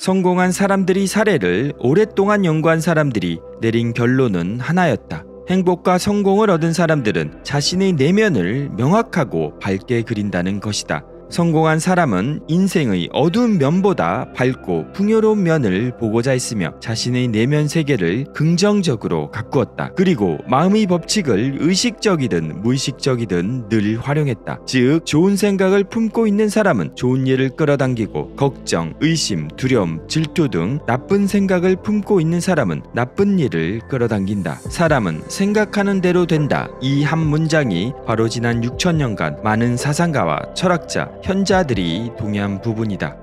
성공한 사람들이 사례를 오랫동안 연구한 사람들이 내린 결론은 하나였다. 행복과 성공을 얻은 사람들은 자신의 내면을 명확하고 밝게 그린다는 것이다. 성공한 사람은 인생의 어두운 면보다 밝고 풍요로운 면을 보고자 했으며 자신의 내면 세계를 긍정적으로 가꾸었다. 그리고 마음의 법칙을 의식적이든 무의식적이든 늘 활용했다. 즉, 좋은 생각을 품고 있는 사람은 좋은 일을 끌어당기고 걱정, 의심, 두려움, 질투 등 나쁜 생각을 품고 있는 사람은 나쁜 일을 끌어당긴다. 사람은 생각하는 대로 된다. 이 한 문장이 바로 지난 6천년간 많은 사상가와 철학자, 현자들이 동의한 부분이다.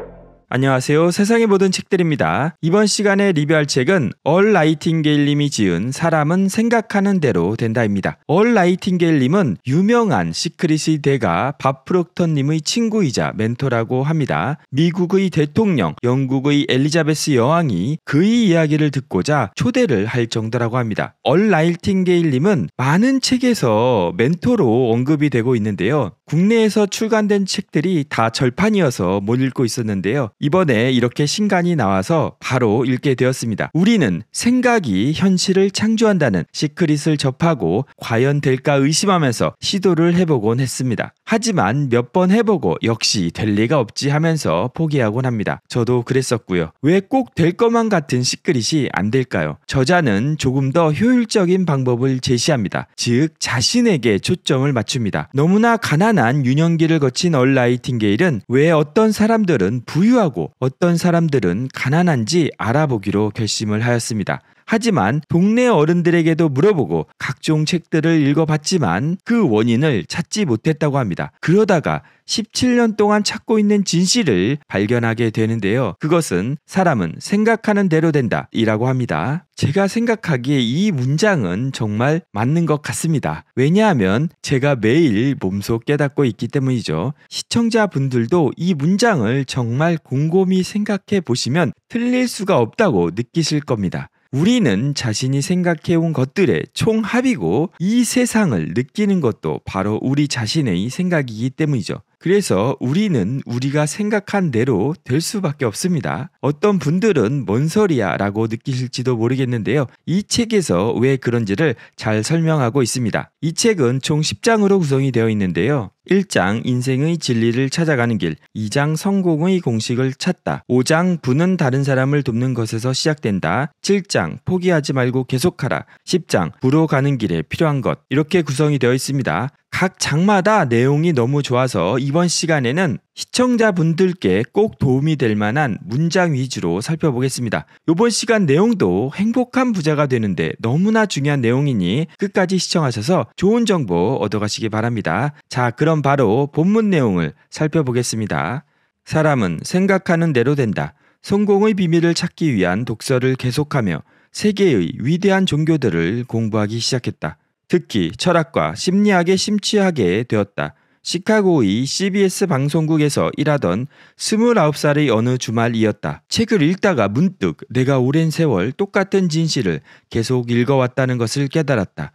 안녕하세요. 세상의 모든 책들입니다. 이번 시간에 리뷰할 책은 얼 라이팅게일님이 지은 사람은 생각하는 대로 된다입니다. 얼 라이팅게일님은 유명한 시크릿이 대가 밥 프록턴님의 친구이자 멘토라고 합니다. 미국의 대통령, 영국의 엘리자베스 여왕이 그의 이야기를 듣고자 초대를 할 정도라고 합니다. 얼 라이팅게일님은 많은 책에서 멘토로 언급이 되고 있는데요. 국내에서 출간된 책들이 다 절판이어서 못 읽고 있었는데요. 이번에 이렇게 신간이 나와서 바로 읽게 되었습니다. 우리는 생각이 현실을 창조한다는 시크릿을 접하고 과연 될까 의심하면서 시도를 해보곤 했습니다. 하지만 몇 번 해보고 역시 될 리가 없지 하면서 포기하곤 합니다. 저도 그랬었고요. 왜 꼭 될 것만 같은 시크릿이안 될까요? 저자는 조금 더 효율적인 방법을 제시합니다. 즉 자신에게 초점을 맞춥니다. 너무나 가난한 유년기를 거친 얼라이팅게일은왜 어떤 사람들은 부유하고 어떤 사람들은 가난한지 알아보기로 결심을 하였습니다. 하지만 동네 어른들에게도 물어보고 각종 책들을 읽어봤지만 그 원인을 찾지 못했다고 합니다. 그러다가 17년 동안 찾고 있는 진실을 발견하게 되는데요. 그것은 사람은 생각하는 대로 된다 이라고 합니다. 제가 생각하기에 이 문장은 정말 맞는 것 같습니다. 왜냐하면 제가 매일 몸소 깨닫고 있기 때문이죠. 시청자분들도 이 문장을 정말 곰곰이 생각해 보시면 틀릴 수가 없다고 느끼실 겁니다. 우리는 자신이 생각해온 것들의 총합이고 이 세상을 느끼는 것도 바로 우리 자신의 생각이기 때문이죠. 그래서 우리는 우리가 생각한 대로 될 수밖에 없습니다. 어떤 분들은 뭔 소리야 라고 느끼실지도 모르겠는데요. 이 책에서 왜 그런지를 잘 설명하고 있습니다. 이 책은 총 10장으로 구성이 되어 있는데요. 1장 인생의 진리를 찾아가는 길, 2장 성공의 공식을 찾다, 5장 부는 다른 사람을 돕는 것에서 시작된다, 7장 포기하지 말고 계속하라, 10장 부로 가는 길에 필요한 것 이렇게 구성이 되어 있습니다. 각 장마다 내용이 너무 좋아서 이번 시간에는 시청자분들께 꼭 도움이 될 만한 문장 위주로 살펴보겠습니다. 이번 시간 내용도 행복한 부자가 되는데 너무나 중요한 내용이니 끝까지 시청하셔서 좋은 정보 얻어가시기 바랍니다. 자, 그럼 바로 본문 내용을 살펴보겠습니다. 사람은 생각하는 대로 된다. 성공의 비밀을 찾기 위한 독서를 계속하며 세계의 위대한 종교들을 공부하기 시작했다. 특히 철학과 심리학에 심취하게 되었다. 시카고의 CBS 방송국에서 일하던 29살의 어느 주말이었다. 책을 읽다가 문득 내가 오랜 세월 똑같은 진실을 계속 읽어왔다는 것을 깨달았다.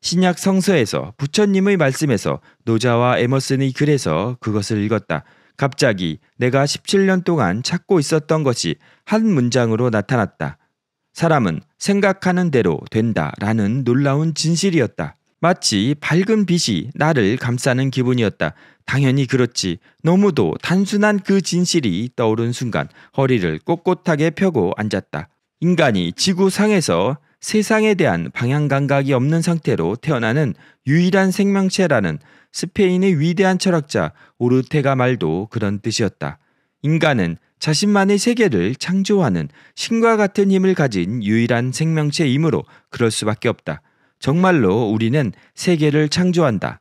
신약 성서에서 부처님의 말씀에서 노자와 에머슨의 글에서 그것을 읽었다. 갑자기 내가 17년 동안 찾고 있었던 것이 한 문장으로 나타났다. 사람은 생각하는 대로 된다라는 놀라운 진실이었다. 마치 밝은 빛이 나를 감싸는 기분이었다. 당연히 그렇지. 너무도 단순한 그 진실이 떠오른 순간 허리를 꼿꼿하게 펴고 앉았다. 인간이 지구상에서 세상에 대한 방향 감각이 없는 상태로 태어나는 유일한 생명체라는 스페인의 위대한 철학자 오르테가 말도 그런 뜻이었다. 인간은 자신만의 세계를 창조하는 신과 같은 힘을 가진 유일한 생명체이므로 그럴 수밖에 없다. 정말로 우리는 세계를 창조한다.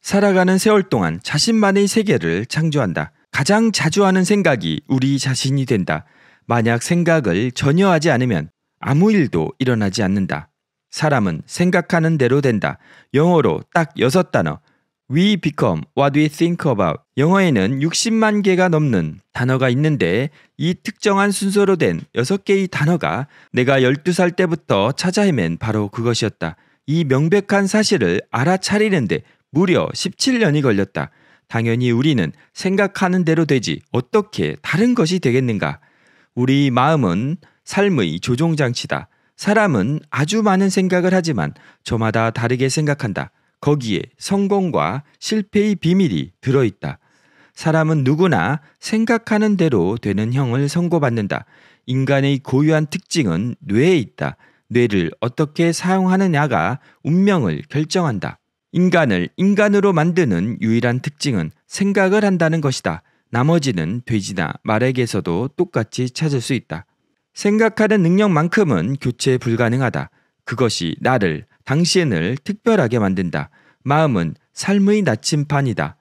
살아가는 세월 동안 자신만의 세계를 창조한다. 가장 자주 하는 생각이 우리 자신이 된다. 만약 생각을 전혀 하지 않으면 아무 일도 일어나지 않는다. 사람은 생각하는 대로 된다. 영어로 딱 여섯 단어 We become, what we think about. 영어에는 60만 개가 넘는 단어가 있는데 이 특정한 순서로 된 6개의 단어가 내가 12살 때부터 찾아 헤맨 바로 그것이었다. 이 명백한 사실을 알아차리는데 무려 17년이 걸렸다. 당연히 우리는 생각하는 대로 되지 어떻게 다른 것이 되겠는가? 우리 마음은 삶의 조종장치다. 사람은 아주 많은 생각을 하지만 저마다 다르게 생각한다. 거기에 성공과 실패의 비밀이 들어있다. 사람은 누구나 생각하는 대로 되는 형을 선고받는다. 인간의 고유한 특징은 뇌에 있다. 뇌를 어떻게 사용하느냐가 운명을 결정한다. 인간을 인간으로 만드는 유일한 특징은 생각을 한다는 것이다. 나머지는 돼지나 말에게서도 똑같이 찾을 수 있다. 생각하는 능력만큼은 교체 불가능하다. 그것이 나를 당신을 특별하게 만든다. 마음은 삶의 나침판이다.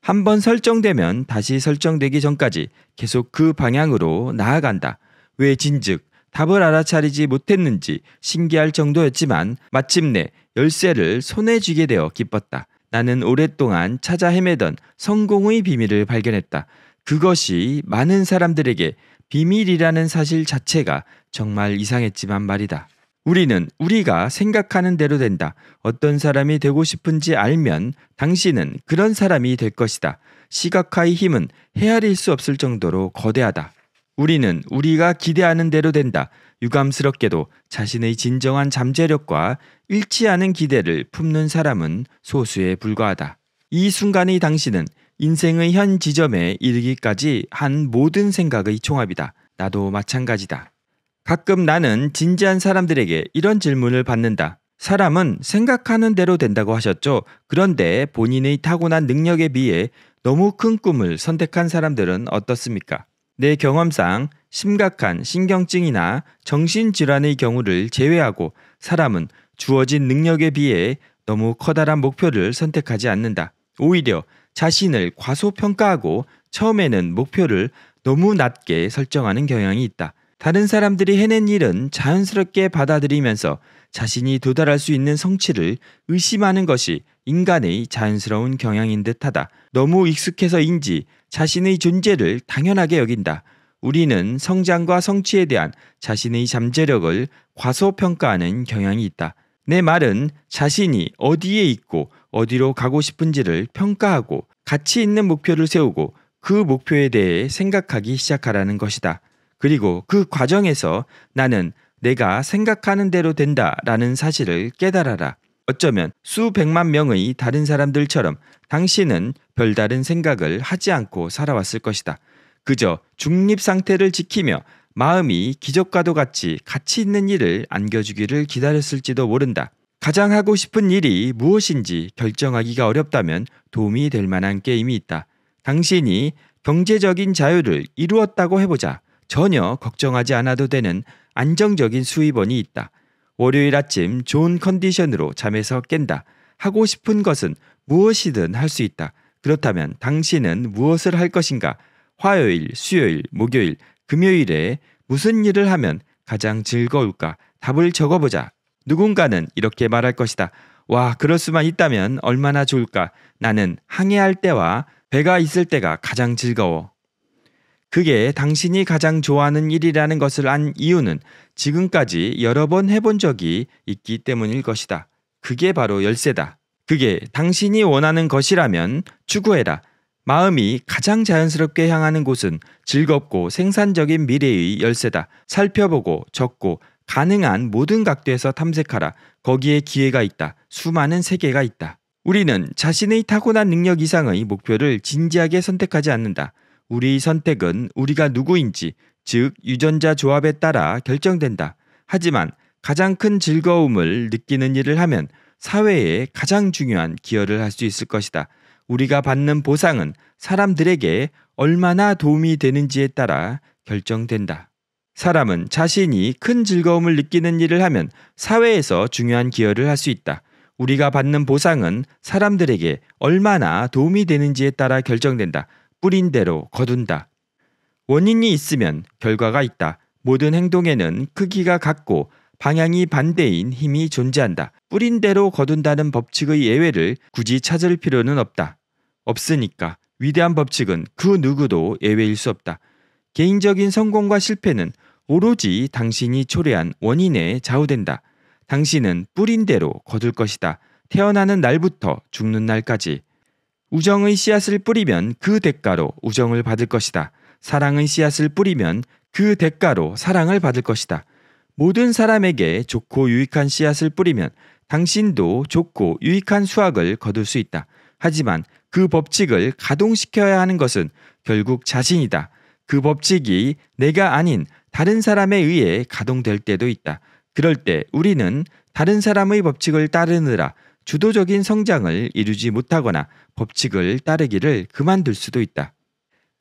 한 번 설정되면 다시 설정되기 전까지 계속 그 방향으로 나아간다. 왜 진즉 답을 알아차리지 못했는지 신기할 정도였지만 마침내 열쇠를 손에 쥐게 되어 기뻤다. 나는 오랫동안 찾아 헤매던 성공의 비밀을 발견했다. 그것이 많은 사람들에게 비밀이라는 사실 자체가 정말 이상했지만 말이다. 우리는 우리가 생각하는 대로 된다. 어떤 사람이 되고 싶은지 알면 당신은 그런 사람이 될 것이다. 시각화의 힘은 헤아릴 수 없을 정도로 거대하다. 우리는 우리가 기대하는 대로 된다. 유감스럽게도 자신의 진정한 잠재력과 일치하는 기대를 품는 사람은 소수에 불과하다. 이 순간의 당신은 인생의 현 지점에 이르기까지 한 모든 생각의 총합이다. 나도 마찬가지다. 가끔 나는 진지한 사람들에게 이런 질문을 받는다. 사람은 생각하는 대로 된다고 하셨죠. 그런데 본인의 타고난 능력에 비해 너무 큰 꿈을 선택한 사람들은 어떻습니까? 내 경험상 심각한 신경증이나 정신질환의 경우를 제외하고 사람은 주어진 능력에 비해 너무 커다란 목표를 선택하지 않는다. 오히려 자신을 과소평가하고 처음에는 목표를 너무 낮게 설정하는 경향이 있다. 다른 사람들이 해낸 일은 자연스럽게 받아들이면서 자신이 도달할 수 있는 성취를 의심하는 것이 인간의 자연스러운 경향인 듯하다. 너무 익숙해서인지 자신의 존재를 당연하게 여긴다. 우리는 성장과 성취에 대한 자신의 잠재력을 과소평가하는 경향이 있다. 내 말은 자신이 어디에 있고 어디로 가고 싶은지를 평가하고 가치 있는 목표를 세우고 그 목표에 대해 생각하기 시작하라는 것이다. 그리고 그 과정에서 나는 내가 생각하는 대로 된다라는 사실을 깨달아라. 어쩌면 수백만 명의 다른 사람들처럼 당신은 별다른 생각을 하지 않고 살아왔을 것이다. 그저 중립 상태를 지키며 마음이 기적과도 같이 가치 있는 일을 안겨주기를 기다렸을지도 모른다. 가장 하고 싶은 일이 무엇인지 결정하기가 어렵다면 도움이 될 만한 게임이 있다. 당신이 경제적인 자유를 이루었다고 해보자. 전혀 걱정하지 않아도 되는 안정적인 수입원이 있다. 월요일 아침 좋은 컨디션으로 잠에서 깬다. 하고 싶은 것은 무엇이든 할 수 있다. 그렇다면 당신은 무엇을 할 것인가? 화요일, 수요일, 목요일, 금요일에 무슨 일을 하면 가장 즐거울까? 답을 적어보자. 누군가는 이렇게 말할 것이다. 와, 그럴 수만 있다면 얼마나 좋을까? 나는 항해할 때와 배가 있을 때가 가장 즐거워. 그게 당신이 가장 좋아하는 일이라는 것을 안 이유는 지금까지 여러 번 해본 적이 있기 때문일 것이다. 그게 바로 열쇠다. 그게 당신이 원하는 것이라면 추구해라. 마음이 가장 자연스럽게 향하는 곳은 즐겁고 생산적인 미래의 열쇠다. 살펴보고 적고 가능한 모든 각도에서 탐색하라. 거기에 기회가 있다. 수많은 세계가 있다. 우리는 자신의 타고난 능력 이상의 목표를 진지하게 선택하지 않는다. 우리 선택은 우리가 누구인지, 즉 유전자 조합에 따라 결정된다. 하지만 가장 큰 즐거움을 느끼는 일을 하면 사회에 가장 중요한 기여를 할 수 있을 것이다. 우리가 받는 보상은 사람들에게 얼마나 도움이 되는지에 따라 결정된다. 사람은 자신이 큰 즐거움을 느끼는 일을 하면 사회에서 중요한 기여를 할 수 있다. 우리가 받는 보상은 사람들에게 얼마나 도움이 되는지에 따라 결정된다. 뿌린 대로 거둔다. 원인이 있으면 결과가 있다. 모든 행동에는 크기가 같고 방향이 반대인 힘이 존재한다. 뿌린 대로 거둔다는 법칙의 예외를 굳이 찾을 필요는 없다. 없으니까 위대한 법칙은 그 누구도 예외일 수 없다. 개인적인 성공과 실패는 오로지 당신이 초래한 원인에 좌우된다. 당신은 뿌린 대로 거둘 것이다. 태어나는 날부터 죽는 날까지 우정의 씨앗을 뿌리면 그 대가로 우정을 받을 것이다. 사랑의 씨앗을 뿌리면 그 대가로 사랑을 받을 것이다. 모든 사람에게 좋고 유익한 씨앗을 뿌리면 당신도 좋고 유익한 수확을 거둘 수 있다. 하지만 그 법칙을 가동시켜야 하는 것은 결국 자신이다. 그 법칙이 내가 아닌 다른 사람에 의해 가동될 때도 있다. 그럴 때 우리는 다른 사람의 법칙을 따르느라 주도적인 성장을 이루지 못하거나 법칙을 따르기를 그만둘 수도 있다.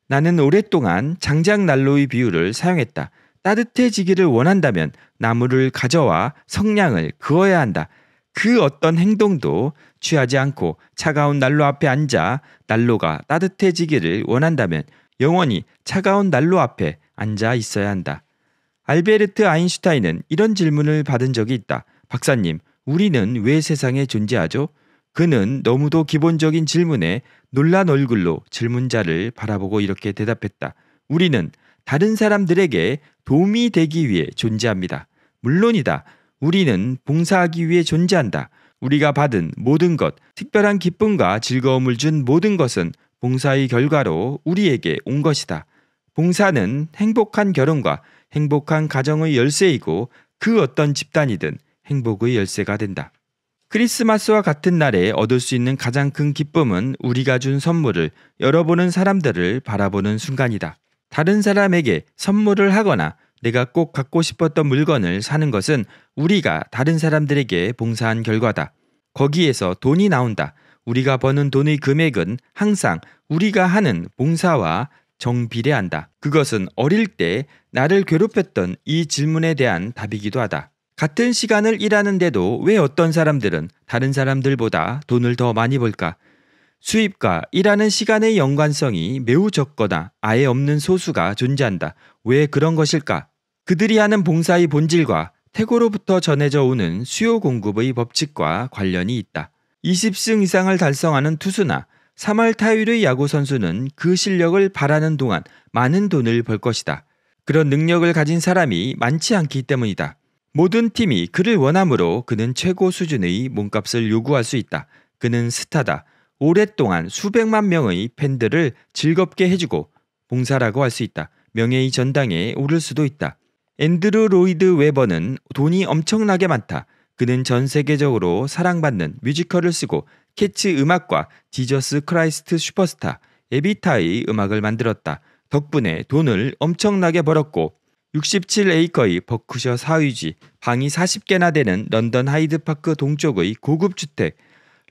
나는 오랫동안 장작 난로의 비유를 사용했다. 따뜻해지기를 원한다면 나무를 가져와 성냥을 그어야 한다. 그 어떤 행동도 취하지 않고 차가운 난로 앞에 앉아 난로가 따뜻해지기를 원한다면 영원히 차가운 난로 앞에 앉아 있어야 한다. 알베르트 아인슈타인은 이런 질문을 받은 적이 있다. 박사님, 우리는 왜 세상에 존재하죠? 그는 너무도 기본적인 질문에 놀란 얼굴로 질문자를 바라보고 이렇게 대답했다. 우리는 다른 사람들에게 도움이 되기 위해 존재합니다. 물론이다. 우리는 봉사하기 위해 존재한다. 우리가 받은 모든 것, 특별한 기쁨과 즐거움을 준 모든 것은 봉사의 결과로 우리에게 온 것이다. 봉사는 행복한 결혼과 행복한 가정의 열쇠이고 그 어떤 집단이든 행복의 열쇠가 된다. 크리스마스와 같은 날에 얻을 수 있는 가장 큰 기쁨은 우리가 준 선물을 열어보는 사람들을 바라보는 순간이다. 다른 사람에게 선물을 하거나 내가 꼭 갖고 싶었던 물건을 사는 것은 우리가 다른 사람들에게 봉사한 결과다. 거기에서 돈이 나온다. 우리가 버는 돈의 금액은 항상 우리가 하는 봉사와 정비례한다. 그것은 어릴 때 나를 괴롭혔던 이 질문에 대한 답이기도 하다. 같은 시간을 일하는데도 왜 어떤 사람들은 다른 사람들보다 돈을 더 많이 벌까? 수입과 일하는 시간의 연관성이 매우 적거나 아예 없는 소수가 존재한다. 왜 그런 것일까? 그들이 하는 봉사의 본질과 태고로부터 전해져 오는 수요 공급의 법칙과 관련이 있다. 20승 이상을 달성하는 투수나 3할 타율의 야구 선수는 그 실력을 바라는 동안 많은 돈을 벌 것이다. 그런 능력을 가진 사람이 많지 않기 때문이다. 모든 팀이 그를 원함으로 그는 최고 수준의 몸값을 요구할 수 있다. 그는 스타다. 오랫동안 수백만 명의 팬들을 즐겁게 해주고 봉사라고 할 수 있다. 명예의 전당에 오를 수도 있다. 앤드루 로이드 웨버는 돈이 엄청나게 많다. 그는 전 세계적으로 사랑받는 뮤지컬을 쓰고 캐치 음악과 디저스 크라이스트 슈퍼스타 에비타의 음악을 만들었다. 덕분에 돈을 엄청나게 벌었고 67에이커의 버크셔 사유지 방이 40개나 되는 런던 하이드파크 동쪽의 고급 주택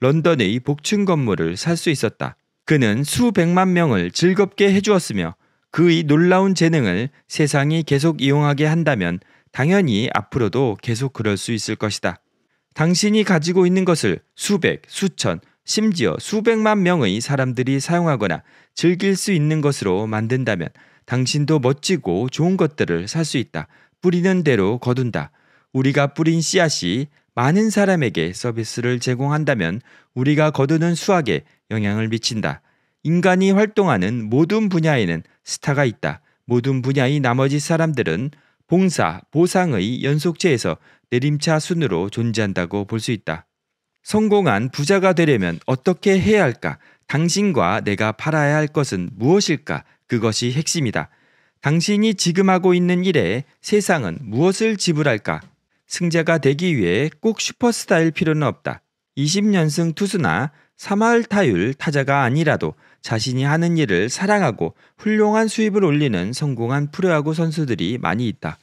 런던의 복층 건물을 살 수 있었다. 그는 수백만 명을 즐겁게 해주었으며 그의 놀라운 재능을 세상이 계속 이용하게 한다면 당연히 앞으로도 계속 그럴 수 있을 것이다. 당신이 가지고 있는 것을 수백, 수천, 심지어 수백만 명의 사람들이 사용하거나 즐길 수 있는 것으로 만든다면 당신도 멋지고 좋은 것들을 살 수 있다. 뿌리는 대로 거둔다. 우리가 뿌린 씨앗이 많은 사람에게 서비스를 제공한다면 우리가 거두는 수학에 영향을 미친다. 인간이 활동하는 모든 분야에는 스타가 있다. 모든 분야의 나머지 사람들은 봉사, 보상의 연속체에서 내림차 순으로 존재한다고 볼 수 있다. 성공한 부자가 되려면 어떻게 해야 할까? 당신과 내가 팔아야 할 것은 무엇일까? 그것이 핵심이다. 당신이 지금 하고 있는 일에 세상은 무엇을 지불할까? 승자가 되기 위해 꼭 슈퍼스타일 필요는 없다. 20년승 투수나 3할 타율 타자가 아니라도 자신이 하는 일을 사랑하고 훌륭한 수입을 올리는 성공한 프로야구 선수들이 많이 있다.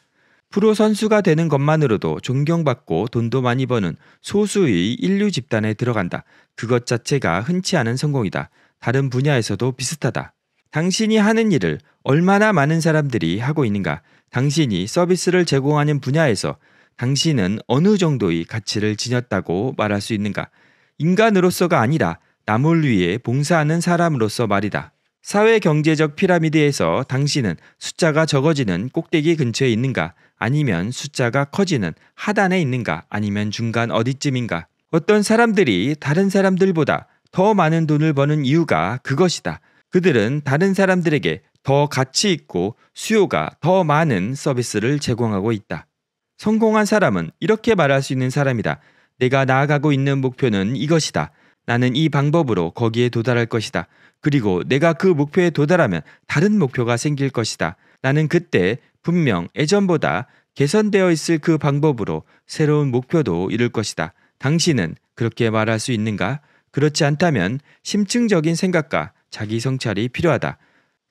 프로 선수가 되는 것만으로도 존경받고 돈도 많이 버는 소수의 인류 집단에 들어간다. 그것 자체가 흔치 않은 성공이다. 다른 분야에서도 비슷하다. 당신이 하는 일을 얼마나 많은 사람들이 하고 있는가, 당신이 서비스를 제공하는 분야에서 당신은 어느 정도의 가치를 지녔다고 말할 수 있는가, 인간으로서가 아니라 남을 위해 봉사하는 사람으로서 말이다. 사회 경제적 피라미드에서 당신은 숫자가 적어지는 꼭대기 근처에 있는가, 아니면 숫자가 커지는 하단에 있는가, 아니면 중간 어디쯤인가. 어떤 사람들이 다른 사람들보다 더 많은 돈을 버는 이유가 그것이다. 그들은 다른 사람들에게 더 가치 있고 수요가 더 많은 서비스를 제공하고 있다. 성공한 사람은 이렇게 말할 수 있는 사람이다. 내가 나아가고 있는 목표는 이것이다. 나는 이 방법으로 거기에 도달할 것이다. 그리고 내가 그 목표에 도달하면 다른 목표가 생길 것이다. 나는 그때 분명 예전보다 개선되어 있을 그 방법으로 새로운 목표도 이룰 것이다. 당신은 그렇게 말할 수 있는가? 그렇지 않다면 심층적인 생각과 자기 성찰이 필요하다.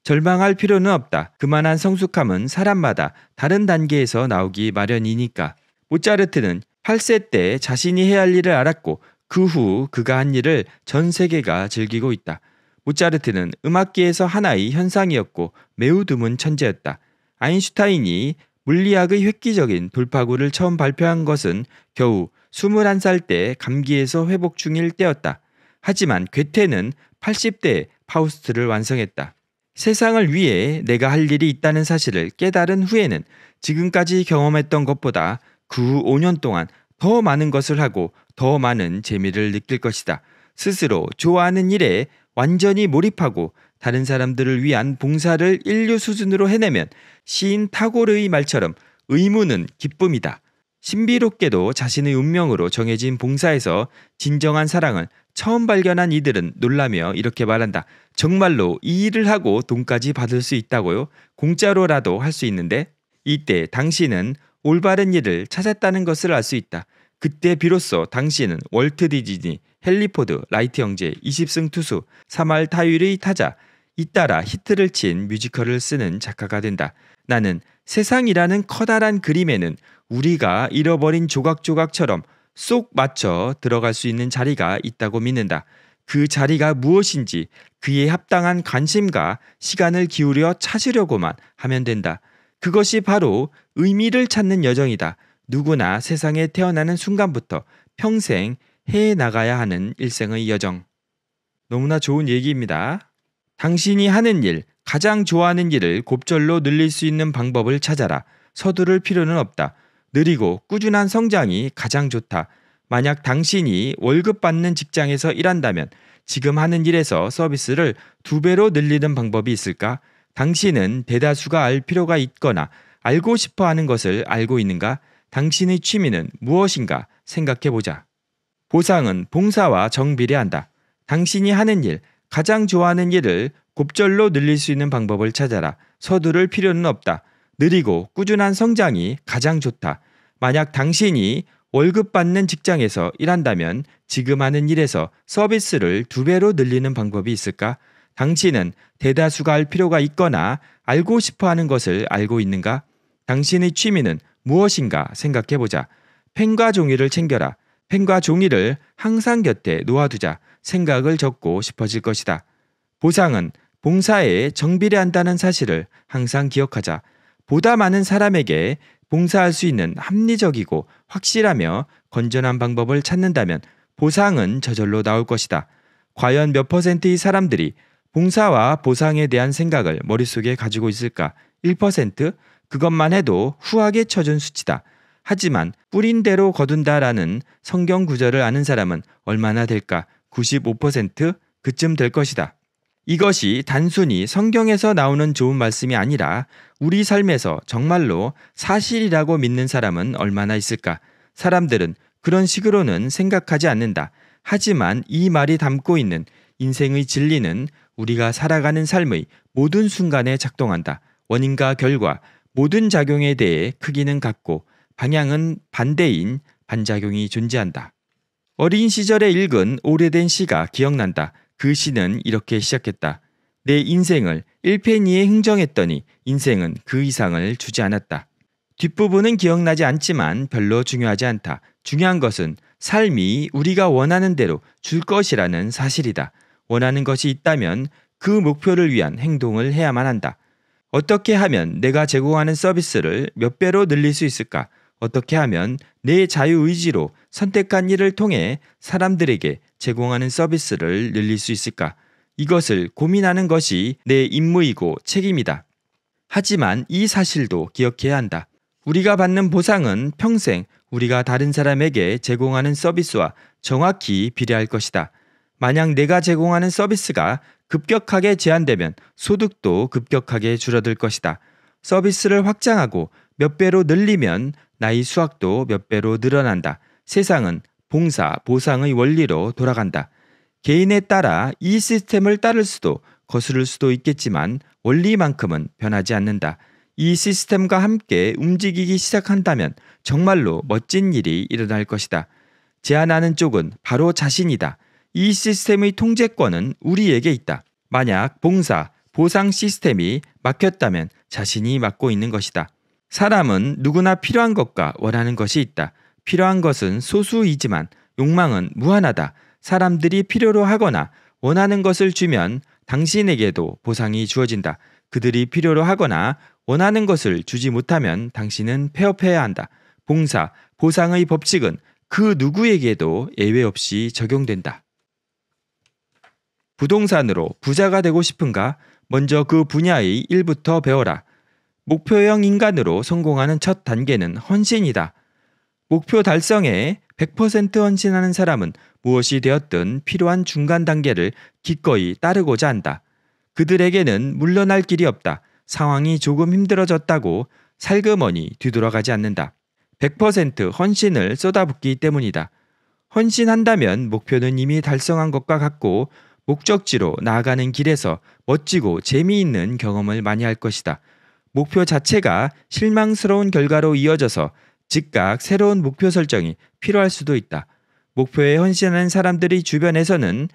절망할 필요는 없다. 그만한 성숙함은 사람마다 다른 단계에서 나오기 마련이니까. 모차르트는 8세 때 자신이 해야 할 일을 알았고 그 후 그가 한 일을 전 세계가 즐기고 있다. 모차르트는 음악계에서 하나의 현상이었고 매우 드문 천재였다. 아인슈타인이 물리학의 획기적인 돌파구를 처음 발표한 것은 겨우 21살 때 감기에서 회복 중일 때였다. 하지만 괴테는 80대에 파우스트를 완성했다. 세상을 위해 내가 할 일이 있다는 사실을 깨달은 후에는 지금까지 경험했던 것보다 그 5년 동안 더 많은 것을 하고 더 많은 재미를 느낄 것이다. 스스로 좋아하는 일에 완전히 몰입하고 다른 사람들을 위한 봉사를 인류 수준으로 해내면 시인 타골의 말처럼 의무는 기쁨이다. 신비롭게도 자신의 운명으로 정해진 봉사에서 진정한 사랑은 처음 발견한 이들은 놀라며 이렇게 말한다. 정말로 이 일을 하고 돈까지 받을 수 있다고요? 공짜로라도 할 수 있는데? 이때 당신은 올바른 일을 찾았다는 것을 알 수 있다. 그때 비로소 당신은 월트 디즈니, 헨리포드, 라이트 형제, 20승 투수, 3할 타율의 타자, 잇따라 히트를 친 뮤지컬을 쓰는 작가가 된다. 나는 세상이라는 커다란 그림에는 우리가 잃어버린 조각조각처럼 쏙 맞춰 들어갈 수 있는 자리가 있다고 믿는다. 그 자리가 무엇인지 그에 합당한 관심과 시간을 기울여 찾으려고만 하면 된다. 그것이 바로 의미를 찾는 여정이다. 누구나 세상에 태어나는 순간부터 평생 해 나가야 하는 일생의 여정. 너무나 좋은 얘기입니다. 당신이 하는 일, 가장 좋아하는 일을 곱절로 늘릴 수 있는 방법을 찾아라. 서두를 필요는 없다. 느리고 꾸준한 성장이 가장 좋다. 만약 당신이 월급 받는 직장에서 일한다면 지금 하는 일에서 서비스를 두 배로 늘리는 방법이 있을까? 당신은 대다수가 알 필요가 있거나 알고 싶어 하는 것을 알고 있는가? 당신의 취미는 무엇인가? 생각해 보자. 보상은 봉사와 정비례한다. 당신이 하는 일, 가장 좋아하는 일을 곱절로 늘릴 수 있는 방법을 찾아라. 서두를 필요는 없다. 느리고 꾸준한 성장이 가장 좋다. 만약 당신이 월급 받는 직장에서 일한다면 지금 하는 일에서 서비스를 두 배로 늘리는 방법이 있을까? 당신은 대다수가 할 필요가 있거나 알고 싶어 하는 것을 알고 있는가? 당신의 취미는 무엇인가 생각해 보자. 펜과 종이를 챙겨라. 펜과 종이를 항상 곁에 놓아두자. 생각을 적고 싶어질 것이다. 보상은 봉사에 정비례한다는 사실을 항상 기억하자. 보다 많은 사람에게 봉사할 수 있는 합리적이고 확실하며 건전한 방법을 찾는다면 보상은 저절로 나올 것이다. 과연 몇 퍼센트의 사람들이 봉사와 보상에 대한 생각을 머릿속에 가지고 있을까? 1% 그것만 해도 후하게 쳐준 수치다. 하지만 뿌린 대로 거둔다라는 성경 구절을 아는 사람은 얼마나 될까? 95% 그쯤 될 것이다. 이것이 단순히 성경에서 나오는 좋은 말씀이 아니라 우리 삶에서 정말로 사실이라고 믿는 사람은 얼마나 있을까? 사람들은 그런 식으로는 생각하지 않는다. 하지만 이 말이 담고 있는 인생의 진리는 우리가 살아가는 삶의 모든 순간에 작동한다. 원인과 결과, 모든 작용에 대해 크기는 같고 방향은 반대인 반작용이 존재한다. 어린 시절에 읽은 오래된 시가 기억난다. 그 시는 이렇게 시작했다. 내 인생을 1페니에 흥정했더니 인생은 그 이상을 주지 않았다. 뒷부분은 기억나지 않지만 별로 중요하지 않다. 중요한 것은 삶이 우리가 원하는 대로 줄 것이라는 사실이다. 원하는 것이 있다면 그 목표를 위한 행동을 해야만 한다. 어떻게 하면 내가 제공하는 서비스를 몇 배로 늘릴 수 있을까? 어떻게 하면 내 자유의지로 선택한 일을 통해 사람들에게 제공하는 서비스를 늘릴 수 있을까? 이것을 고민하는 것이 내 임무이고 책임이다. 하지만 이 사실도 기억해야 한다. 우리가 받는 보상은 평생 우리가 다른 사람에게 제공하는 서비스와 정확히 비례할 것이다. 만약 내가 제공하는 서비스가 급격하게 제한되면 소득도 급격하게 줄어들 것이다. 서비스를 확장하고 몇 배로 늘리면 나의 수확도 몇 배로 늘어난다. 세상은 봉사, 보상의 원리로 돌아간다. 개인에 따라 이 시스템을 따를 수도 거스를 수도 있겠지만 원리만큼은 변하지 않는다. 이 시스템과 함께 움직이기 시작한다면 정말로 멋진 일이 일어날 것이다. 제안하는 쪽은 바로 자신이다. 이 시스템의 통제권은 우리에게 있다. 만약 봉사, 보상 시스템이 막혔다면 자신이 맡고 있는 것이다. 사람은 누구나 필요한 것과 원하는 것이 있다. 필요한 것은 소수이지만 욕망은 무한하다. 사람들이 필요로 하거나 원하는 것을 주면 당신에게도 보상이 주어진다. 그들이 필요로 하거나 원하는 것을 주지 못하면 당신은 폐업해야 한다. 봉사, 보상의 법칙은 그 누구에게도 예외 없이 적용된다. 부동산으로 부자가 되고 싶은가? 먼저 그 분야의 일부터 배워라. 목표형 인간으로 성공하는 첫 단계는 헌신이다. 목표 달성에 100% 헌신하는 사람은 무엇이 되었든 필요한 중간 단계를 기꺼이 따르고자 한다. 그들에게는 물러날 길이 없다. 상황이 조금 힘들어졌다고 살그머니 뒤돌아가지 않는다. 100% 헌신을 쏟아붓기 때문이다. 헌신한다면 목표는 이미 달성한 것과 같고 목적지로 나아가는 길에서 멋지고 재미있는 경험을 많이 할 것이다. 목표 자체가 실망스러운 결과로 이어져서 즉각 새로운 목표 설정이 필요할 수도 있다. 목표에 헌신하는 사람들이 주변에서는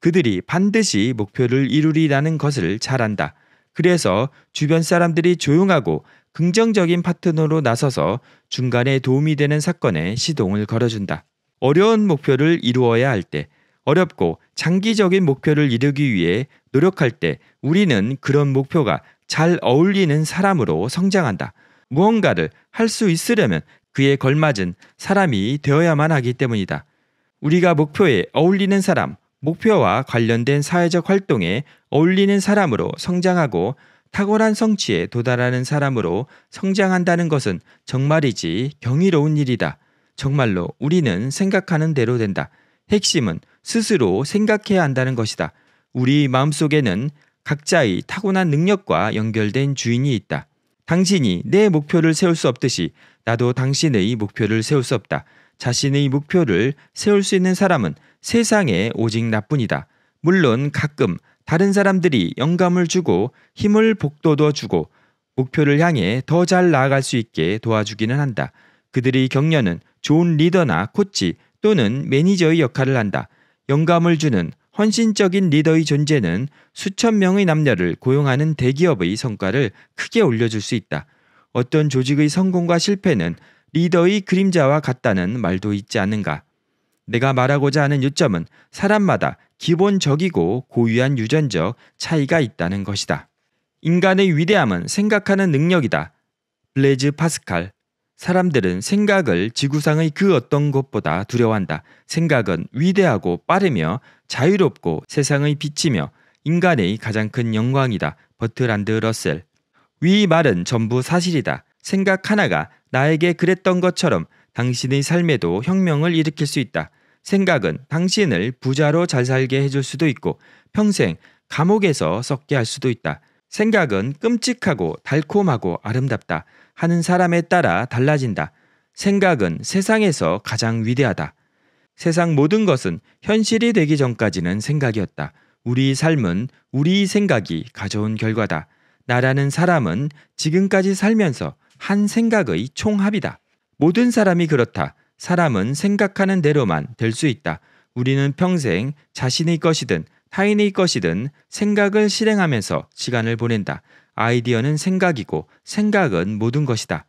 그들이 반드시 목표를 이루리라는 것을 잘 안다. 그래서 주변 사람들이 조용하고 긍정적인 파트너로 나서서 중간에 도움이 되는 사건에 시동을 걸어준다. 어려운 목표를 이루어야 할 때, 어렵고 장기적인 목표를 이루기 위해 노력할 때 우리는 그런 목표가 잘 어울리는 사람으로 성장한다. 무언가를 할 수 있으려면 그에 걸맞은 사람이 되어야만 하기 때문이다. 우리가 목표에 어울리는 사람, 목표와 관련된 사회적 활동에 어울리는 사람으로 성장하고 탁월한 성취에 도달하는 사람으로 성장한다는 것은 정말이지 경이로운 일이다. 정말로 우리는 생각하는 대로 된다. 핵심은 스스로 생각해야 한다는 것이다. 우리 마음속에는 각자의 타고난 능력과 연결된 주인이 있다. 당신이 내 목표를 세울 수 없듯이 나도 당신의 목표를 세울 수 없다. 자신의 목표를 세울 수 있는 사람은 세상에 오직 나뿐이다. 물론 가끔 다른 사람들이 영감을 주고 힘을 복돋워 주고 목표를 향해 더 잘 나아갈 수 있게 도와주기는 한다. 그들의 격려는 좋은 리더나 코치 또는 매니저의 역할을 한다. 영감을 주는 헌신적인 리더의 존재는 수천 명의 남녀를 고용하는 대기업의 성과를 크게 올려줄 수 있다. 어떤 조직의 성공과 실패는 리더의 그림자와 같다는 말도 있지 않은가. 내가 말하고자 하는 요점은 사람마다 기본적이고 고유한 유전적 차이가 있다는 것이다. 인간의 위대함은 생각하는 능력이다. 블레즈 파스칼. 사람들은 생각을 지구상의 그 어떤 것보다 두려워한다. 생각은 위대하고 빠르며 자유롭고 세상의 빛이며 인간의 가장 큰 영광이다. 버트란드 러셀. 위 말은 전부 사실이다. 생각 하나가 나에게 그랬던 것처럼 당신의 삶에도 혁명을 일으킬 수 있다. 생각은 당신을 부자로 잘 살게 해줄 수도 있고 평생 감옥에서 썩게 할 수도 있다. 생각은 끔찍하고 달콤하고 아름답다. 하는 사람에 따라 달라진다. 생각은 세상에서 가장 위대하다. 세상 모든 것은 현실이 되기 전까지는 생각이었다. 우리 삶은 우리 생각이 가져온 결과다. 나라는 사람은 지금까지 살면서 한 생각의 총합이다. 모든 사람이 그렇다. 사람은 생각하는 대로만 될 수 있다. 우리는 평생 자신의 것이든 타인의 것이든 생각을 실행하면서 시간을 보낸다. 아이디어는 생각이고 생각은 모든 것이다.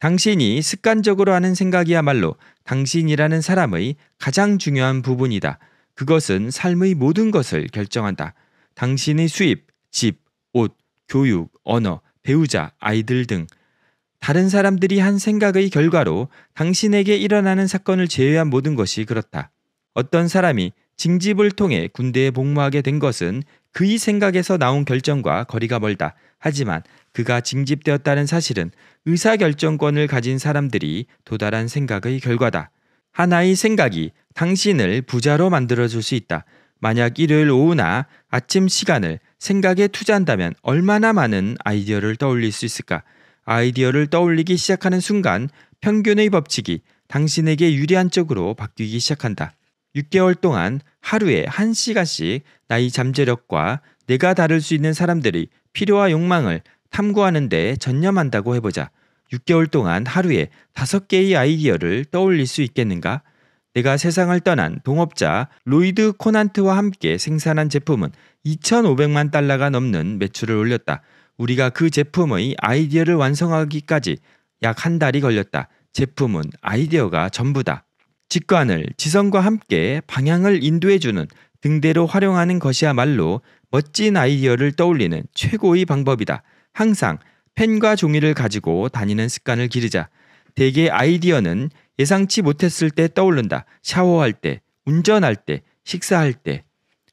당신이 습관적으로 하는 생각이야말로 당신이라는 사람의 가장 중요한 부분이다. 그것은 삶의 모든 것을 결정한다. 당신의 수입, 집, 옷, 교육, 언어, 배우자, 아이들 등 다른 사람들이 한 생각의 결과로 당신에게 일어나는 사건을 제외한 모든 것이 그렇다. 어떤 사람이 징집을 통해 군대에 복무하게 된 것은 그의 생각에서 나온 결정과 거리가 멀다. 하지만 그가 징집되었다는 사실은 의사결정권을 가진 사람들이 도달한 생각의 결과다. 하나의 생각이 당신을 부자로 만들어줄 수 있다. 만약 일요일 오후나 아침 시간을 생각에 투자한다면 얼마나 많은 아이디어를 떠올릴 수 있을까? 아이디어를 떠올리기 시작하는 순간 평균의 법칙이 당신에게 유리한 쪽으로 바뀌기 시작한다. 6개월 동안 하루에 1시간씩 나의 잠재력과 내가 다룰 수 있는 사람들이 필요와 욕망을 탐구하는 데 전념한다고 해보자. 6개월 동안 하루에 5개의 아이디어를 떠올릴 수 있겠는가? 내가 세상을 떠난 동업자 로이드 코난트와 함께 생산한 제품은 2,500만 달러가 넘는 매출을 올렸다. 우리가 그 제품의 아이디어를 완성하기까지 약 한 달이 걸렸다. 제품은 아이디어가 전부다. 직관을 지성과 함께 방향을 인도해주는 등대로 활용하는 것이야말로 멋진 아이디어를 떠올리는 최고의 방법이다. 항상 펜과 종이를 가지고 다니는 습관을 기르자. 대개 아이디어는 예상치 못했을 때 떠오른다. 샤워할 때, 운전할 때, 식사할 때,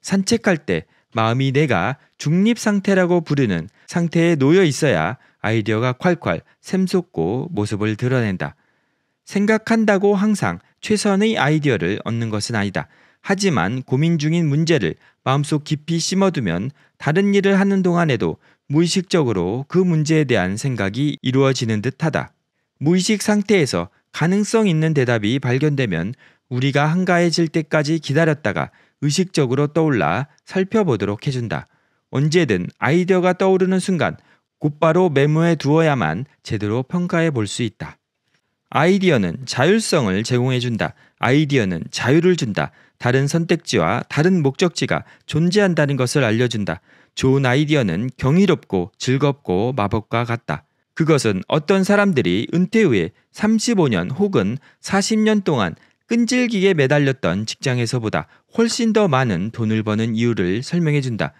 산책할 때, 마음이 내가 중립 상태라고 부르는 상태에 놓여 있어야 아이디어가 콸콸 샘솟고 모습을 드러낸다. 생각한다고 항상 최선의 아이디어를 얻는 것은 아니다. 하지만 고민 중인 문제를 마음속 깊이 심어두면 다른 일을 하는 동안에도 무의식적으로 그 문제에 대한 생각이 이루어지는 듯하다. 무의식 상태에서 가능성 있는 대답이 발견되면 우리가 한가해질 때까지 기다렸다가 의식적으로 떠올라 살펴보도록 해준다. 언제든 아이디어가 떠오르는 순간 곧바로 메모해 두어야만 제대로 평가해 볼 수 있다. 아이디어는 자율성을 제공해준다. 아이디어는 자유를 준다. 다른 선택지와 다른 목적지가 존재한다는 것을 알려준다. 좋은 아이디어는 경이롭고 즐겁고 마법과 같다. 그것은 어떤 사람들이 은퇴 후에 35년 혹은 40년 동안 끈질기게 매달렸던 직장에서보다 훨씬 더 많은 돈을 버는 이유를 설명해준다.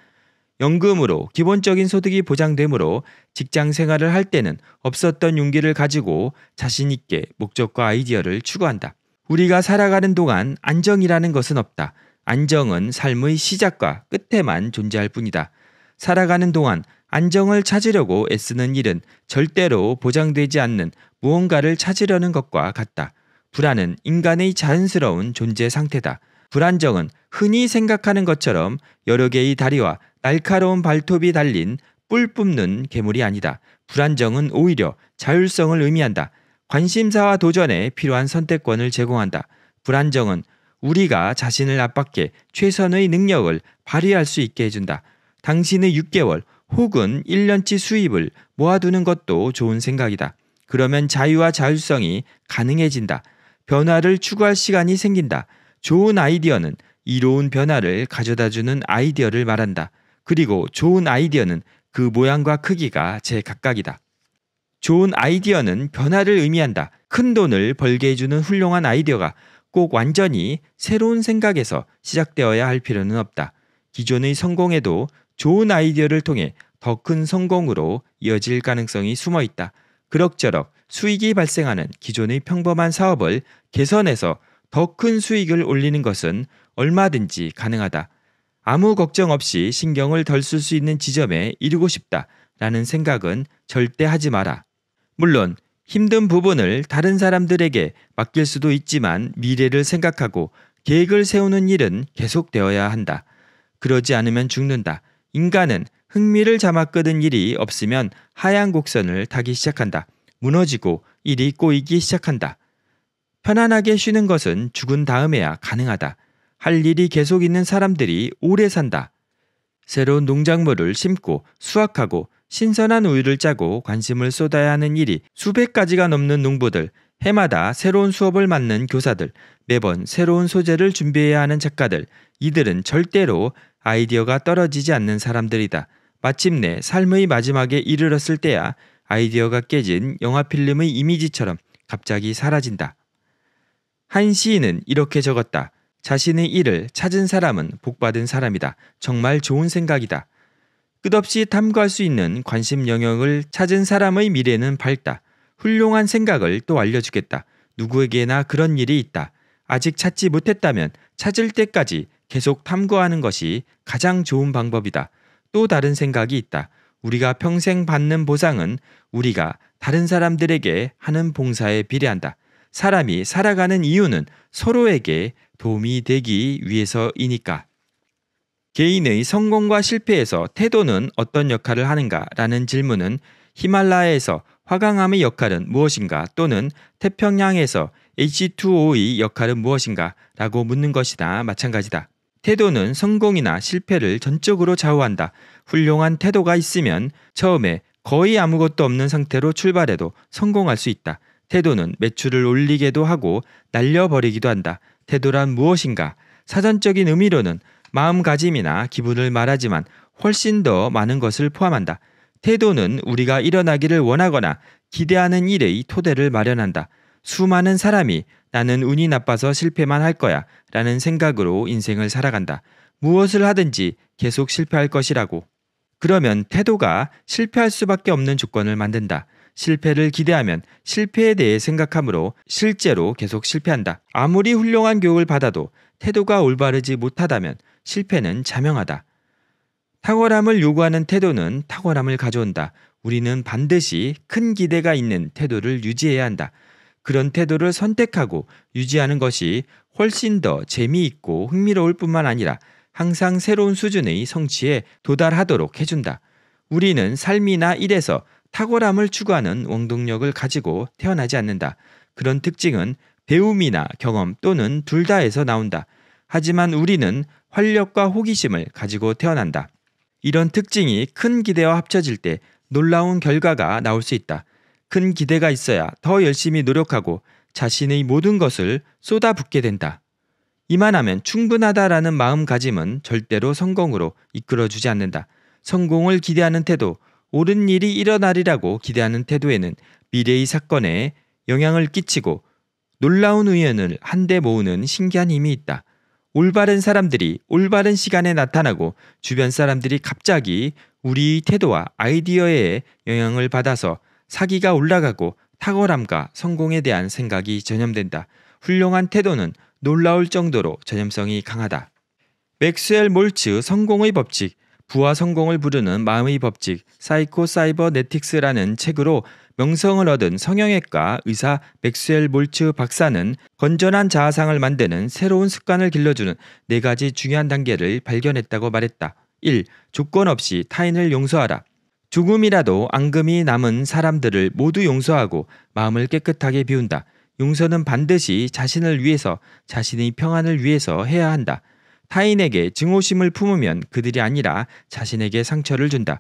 연금으로 기본적인 소득이 보장되므로 직장 생활을 할 때는 없었던 용기를 가지고 자신 있게 목적과 아이디어를 추구한다. 우리가 살아가는 동안 안정이라는 것은 없다. 안정은 삶의 시작과 끝에만 존재할 뿐이다. 살아가는 동안 안정을 찾으려고 애쓰는 일은 절대로 보장되지 않는 무언가를 찾으려는 것과 같다. 불안은 인간의 자연스러운 존재 상태다. 불안정은 흔히 생각하는 것처럼 여러 개의 다리와 날카로운 발톱이 달린 뿔 뿜는 괴물이 아니다. 불안정은 오히려 자율성을 의미한다. 관심사와 도전에 필요한 선택권을 제공한다. 불안정은 우리가 자신을 압박해 최선의 능력을 발휘할 수 있게 해준다. 당신의 6개월 혹은 1년치 수입을 모아두는 것도 좋은 생각이다. 그러면 자유와 자율성이 가능해진다. 변화를 추구할 시간이 생긴다. 좋은 아이디어는 이로운 변화를 가져다주는 아이디어를 말한다. 그리고 좋은 아이디어는 그 모양과 크기가 제 각각이다. 좋은 아이디어는 변화를 의미한다. 큰 돈을 벌게 해주는 훌륭한 아이디어가 꼭 완전히 새로운 생각에서 시작되어야 할 필요는 없다. 기존의 성공에도 좋은 아이디어를 통해 더 큰 성공으로 이어질 가능성이 숨어 있다. 그럭저럭 수익이 발생하는 기존의 평범한 사업을 개선해서 더 큰 수익을 올리는 것은 얼마든지 가능하다. 아무 걱정 없이 신경을 덜 쓸 수 있는 지점에 이르고 싶다라는 생각은 절대 하지 마라. 물론 힘든 부분을 다른 사람들에게 맡길 수도 있지만 미래를 생각하고 계획을 세우는 일은 계속되어야 한다. 그러지 않으면 죽는다. 인간은 흥미를 잡았거든 일이 없으면 하얀 곡선을 타기 시작한다. 무너지고 일이 꼬이기 시작한다. 편안하게 쉬는 것은 죽은 다음에야 가능하다. 할 일이 계속 있는 사람들이 오래 산다. 새로운 농작물을 심고 수확하고 신선한 우유를 짜고 관심을 쏟아야 하는 일이 수백 가지가 넘는 농부들, 해마다 새로운 수업을 맡는 교사들, 매번 새로운 소재를 준비해야 하는 작가들, 이들은 절대로 아이디어가 떨어지지 않는 사람들이다. 마침내 삶의 마지막에 이르렀을 때야 아이디어가 깨진 영화 필름의 이미지처럼 갑자기 사라진다. 한 시인은 이렇게 적었다. 자신의 일을 찾은 사람은 복받은 사람이다. 정말 좋은 생각이다. 끝없이 탐구할 수 있는 관심 영역을 찾은 사람의 미래는 밝다. 훌륭한 생각을 또 알려주겠다. 누구에게나 그런 일이 있다. 아직 찾지 못했다면 찾을 때까지 계속 탐구하는 것이 가장 좋은 방법이다. 또 다른 생각이 있다. 우리가 평생 받는 보상은 우리가 다른 사람들에게 하는 봉사에 비례한다. 사람이 살아가는 이유는 서로에게 도움이 되기 위해서이니까. 개인의 성공과 실패에서 태도는 어떤 역할을 하는가라는 질문은 히말라야에서 화강암의 역할은 무엇인가 또는 태평양에서 H2O의 e 역할은 무엇인가 라고 묻는 것이나 마찬가지다. 태도는 성공이나 실패를 전적으로 좌우한다. 훌륭한 태도가 있으면 처음에 거의 아무것도 없는 상태로 출발해도 성공할 수 있다. 태도는 매출을 올리게도 하고 날려버리기도 한다. 태도란 무엇인가? 사전적인 의미로는 마음가짐이나 기분을 말하지만 훨씬 더 많은 것을 포함한다. 태도는 우리가 일어나기를 원하거나 기대하는 일의 토대를 마련한다. 수많은 사람이 나는 운이 나빠서 실패만 할 거야 라는 생각으로 인생을 살아간다. 무엇을 하든지 계속 실패할 것이라고. 그러면 태도가 실패할 수밖에 없는 조건을 만든다. 실패를 기대하면 실패에 대해 생각하므로 실제로 계속 실패한다. 아무리 훌륭한 교육을 받아도 태도가 올바르지 못하다면 실패는 자명하다. 탁월함을 요구하는 태도는 탁월함을 가져온다. 우리는 반드시 큰 기대가 있는 태도를 유지해야 한다. 그런 태도를 선택하고 유지하는 것이 훨씬 더 재미있고 흥미로울 뿐만 아니라 항상 새로운 수준의 성취에 도달하도록 해준다. 우리는 삶이나 일에서 탁월함을 추구하는 원동력을 가지고 태어나지 않는다. 그런 특징은 배움이나 경험 또는 둘 다에서 나온다. 하지만 우리는 활력과 호기심을 가지고 태어난다. 이런 특징이 큰 기대와 합쳐질 때 놀라운 결과가 나올 수 있다. 큰 기대가 있어야 더 열심히 노력하고 자신의 모든 것을 쏟아붓게 된다. 이만하면 충분하다라는 마음가짐은 절대로 성공으로 이끌어주지 않는다. 성공을 기대하는 태도, 옳은 일이 일어나리라고 기대하는 태도에는 미래의 사건에 영향을 끼치고 놀라운 우연을 한데 모으는 신기한 힘이 있다. 올바른 사람들이 올바른 시간에 나타나고 주변 사람들이 갑자기 우리 태도와 아이디어에 영향을 받아서 사기가 올라가고 탁월함과 성공에 대한 생각이 전염된다. 훌륭한 태도는 놀라울 정도로 전염성이 강하다. 맥스웰 몰츠 성공의 법칙 부와 성공을 부르는 마음의 법칙 사이코 사이버네틱스라는 책으로 명성을 얻은 성형외과 의사 맥스웰 몰츠 박사는 건전한 자아상을 만드는 새로운 습관을 길러주는 네 가지 중요한 단계를 발견했다고 말했다. 1. 조건 없이 타인을 용서하라. 죽음이라도 앙금이 남은 사람들을 모두 용서하고 마음을 깨끗하게 비운다. 용서는 반드시 자신을 위해서, 자신의 평안을 위해서 해야 한다. 타인에게 증오심을 품으면 그들이 아니라 자신에게 상처를 준다.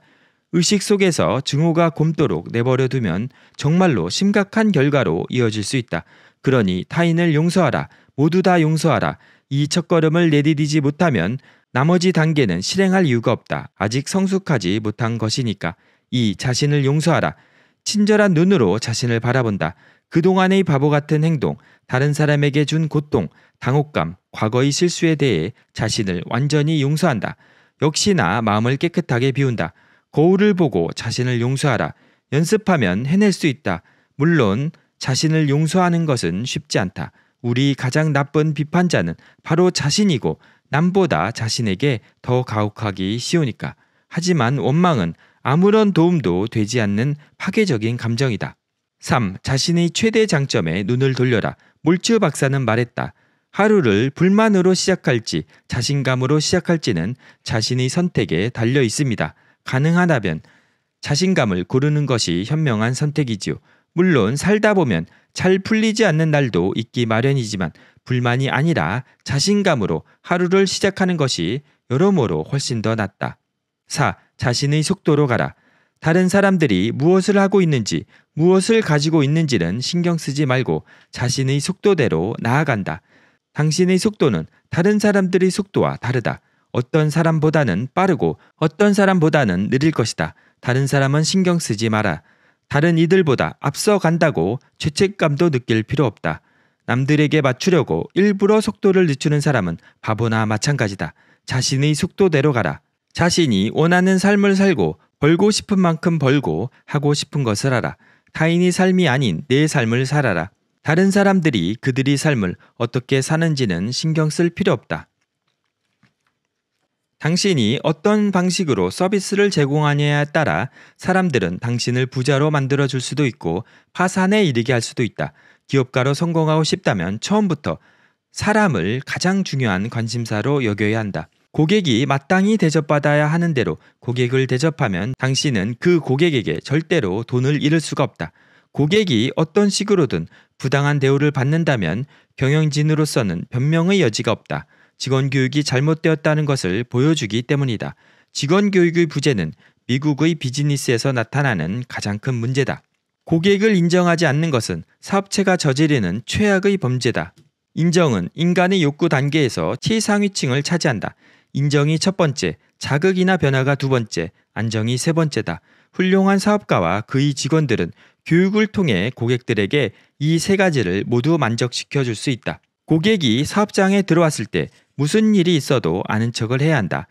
의식 속에서 증오가 곰도록 내버려 두면 정말로 심각한 결과로 이어질 수 있다. 그러니 타인을 용서하라. 모두 다 용서하라. 이 첫걸음을 내디디지 못하면 나머지 단계는 실행할 이유가 없다. 아직 성숙하지 못한 것이니까. 이 자신을 용서하라. 친절한 눈으로 자신을 바라본다. 그동안의 바보 같은 행동, 다른 사람에게 준 고통, 당혹감, 과거의 실수에 대해 자신을 완전히 용서한다. 역시나 마음을 깨끗하게 비운다. 거울을 보고 자신을 용서하라. 연습하면 해낼 수 있다. 물론 자신을 용서하는 것은 쉽지 않다. 우리 가장 나쁜 비판자는 바로 자신이고 남보다 자신에게 더 가혹하기 쉬우니까. 하지만 원망은 아무런 도움도 되지 않는 파괴적인 감정이다. 3. 자신의 최대 장점에 눈을 돌려라. 몰츠 박사는 말했다. 하루를 불만으로 시작할지 자신감으로 시작할지는 자신의 선택에 달려 있습니다. 가능하다면 자신감을 고르는 것이 현명한 선택이지요. 물론 살다 보면 잘 풀리지 않는 날도 있기 마련이지만 불만이 아니라 자신감으로 하루를 시작하는 것이 여러모로 훨씬 더 낫다. 4. 자신의 속도로 가라. 다른 사람들이 무엇을 하고 있는지, 무엇을 가지고 있는지는 신경 쓰지 말고 자신의 속도대로 나아간다. 당신의 속도는 다른 사람들의 속도와 다르다. 어떤 사람보다는 빠르고 어떤 사람보다는 느릴 것이다. 다른 사람은 신경 쓰지 마라. 다른 이들보다 앞서간다고 죄책감도 느낄 필요 없다. 남들에게 맞추려고 일부러 속도를 늦추는 사람은 바보나 마찬가지다. 자신의 속도대로 가라. 자신이 원하는 삶을 살고 벌고 싶은 만큼 벌고 하고 싶은 것을 하라. 타인이 삶이 아닌 내 삶을 살아라. 다른 사람들이 그들이 삶을 어떻게 사는지는 신경 쓸 필요 없다. 당신이 어떤 방식으로 서비스를 제공하냐에 따라 사람들은 당신을 부자로 만들어 줄 수도 있고 파산에 이르게 할 수도 있다. 기업가로 성공하고 싶다면 처음부터 사람을 가장 중요한 관심사로 여겨야 한다. 고객이 마땅히 대접받아야 하는 대로 고객을 대접하면 당신은 그 고객에게 절대로 돈을 잃을 수가 없다. 고객이 어떤 식으로든 부당한 대우를 받는다면 경영진으로서는 변명의 여지가 없다. 직원 교육이 잘못되었다는 것을 보여주기 때문이다. 직원 교육의 부재는 미국의 비즈니스에서 나타나는 가장 큰 문제다. 고객을 인정하지 않는 것은 사업체가 저지르는 최악의 범죄다. 인정은 인간의 욕구 단계에서 최상위층을 차지한다. 인정이 첫 번째, 자극이나 변화가 두 번째, 안정이 세 번째다. 훌륭한 사업가와 그의 직원들은 교육을 통해 고객들에게 이 세 가지를 모두 만족시켜 줄 수 있다. 고객이 사업장에 들어왔을 때 무슨 일이 있어도 아는 척을 해야 한다.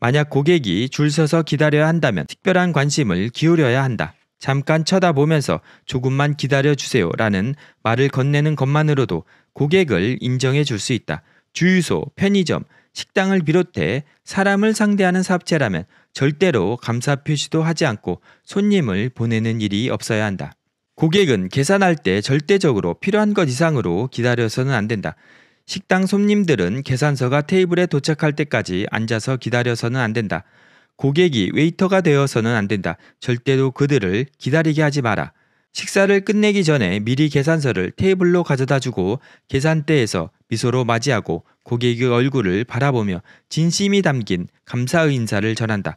만약 고객이 줄 서서 기다려야 한다면 특별한 관심을 기울여야 한다. 잠깐 쳐다보면서 조금만 기다려주세요 라는 말을 건네는 것만으로도 고객을 인정해 줄 수 있다. 주유소, 편의점, 식당을 비롯해 사람을 상대하는 사업체라면 절대로 감사 표시도 하지 않고 손님을 보내는 일이 없어야 한다. 고객은 계산할 때 절대적으로 필요한 것 이상으로 기다려서는 안 된다. 식당 손님들은 계산서가 테이블에 도착할 때까지 앉아서 기다려서는 안 된다. 고객이 웨이터가 되어서는 안 된다. 절대로 그들을 기다리게 하지 마라. 식사를 끝내기 전에 미리 계산서를 테이블로 가져다 주고 계산대에서 미소로 맞이하고 고객의 얼굴을 바라보며 진심이 담긴 감사의 인사를 전한다.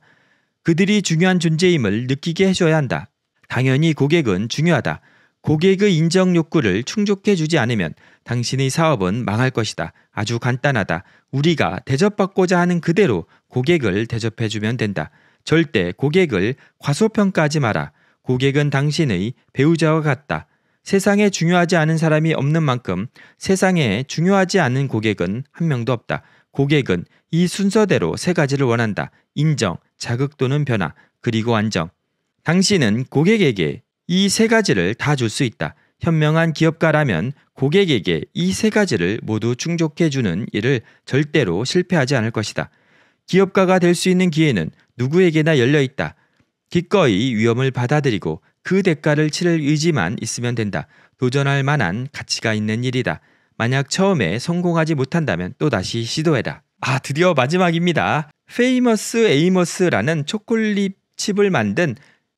그들이 중요한 존재임을 느끼게 해줘야 한다. 당연히 고객은 중요하다. 고객의 인정 욕구를 충족해 주지 않으면 당신의 사업은 망할 것이다. 아주 간단하다. 우리가 대접받고자 하는 그대로 고객을 대접해 주면 된다. 절대 고객을 과소평가하지 마라. 고객은 당신의 배우자와 같다. 세상에 중요하지 않은 사람이 없는 만큼 세상에 중요하지 않은 고객은 한 명도 없다. 고객은 이 순서대로 세 가지를 원한다. 인정, 자극 또는 변화, 그리고 안정. 당신은 고객에게 이 세 가지를 다 줄 수 있다. 현명한 기업가라면 고객에게 이 세 가지를 모두 충족해주는 일을 절대로 실패하지 않을 것이다. 기업가가 될 수 있는 기회는 누구에게나 열려 있다. 기꺼이 위험을 받아들이고 그 대가를 치를 의지만 있으면 된다. 도전할 만한 가치가 있는 일이다. 만약 처음에 성공하지 못한다면 또다시 시도해라. 아, 드디어 마지막입니다. 페이머스 에이머스라는 초콜릿 칩을 만든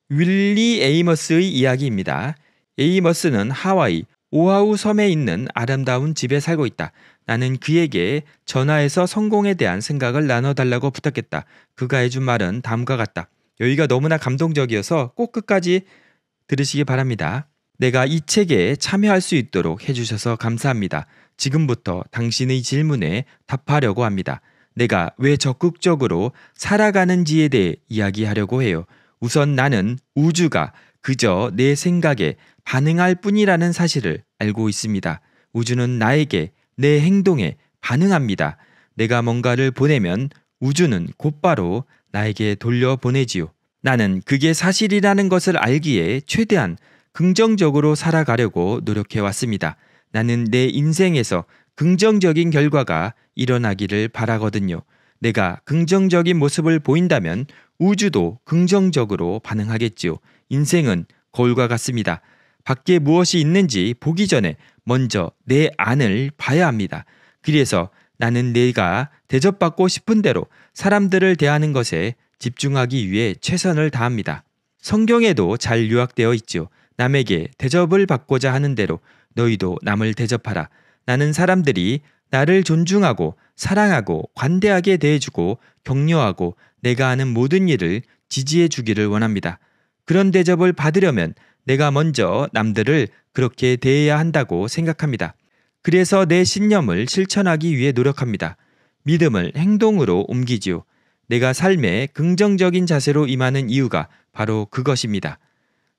윌리 에이머스의 이야기입니다. 에이머스는 하와이 오하우 섬에 있는 아름다운 집에 살고 있다. 나는 그에게 전화해서 성공에 대한 생각을 나눠달라고 부탁했다. 그가 해준 말은 다음과 같다. 여기가 너무나 감동적이어서 꼭 끝까지 들으시기 바랍니다. 내가 이 책에 참여할 수 있도록 해주셔서 감사합니다. 지금부터 당신의 질문에 답하려고 합니다. 내가 왜 적극적으로 살아가는지에 대해 이야기하려고 해요. 우선 나는 우주가 그저 내 생각에 반응할 뿐이라는 사실을 알고 있습니다. 우주는 나에게 내 행동에 반응합니다. 내가 뭔가를 보내면 우주는 곧바로 나에게 돌려보내지요. 나는 그게 사실이라는 것을 알기에 최대한 긍정적으로 살아가려고 노력해왔습니다. 나는 내 인생에서 긍정적인 결과가 일어나기를 바라거든요. 내가 긍정적인 모습을 보인다면 우주도 긍정적으로 반응하겠지요. 인생은 거울과 같습니다. 밖에 무엇이 있는지 보기 전에 먼저 내 안을 봐야 합니다. 그래서 나는 내가 대접받고 싶은 대로 사람들을 대하는 것에 집중하기 위해 최선을 다합니다. 성경에도 잘 요약되어 있죠 남에게 대접을 받고자 하는 대로 너희도 남을 대접하라. 나는 사람들이 나를 존중하고 사랑하고 관대하게 대해주고 격려하고 내가 하는 모든 일을 지지해 주기를 원합니다. 그런 대접을 받으려면 내가 먼저 남들을 그렇게 대해야 한다고 생각합니다. 그래서 내 신념을 실천하기 위해 노력합니다. 믿음을 행동으로 옮기지요. 내가 삶에 긍정적인 자세로 임하는 이유가 바로 그것입니다.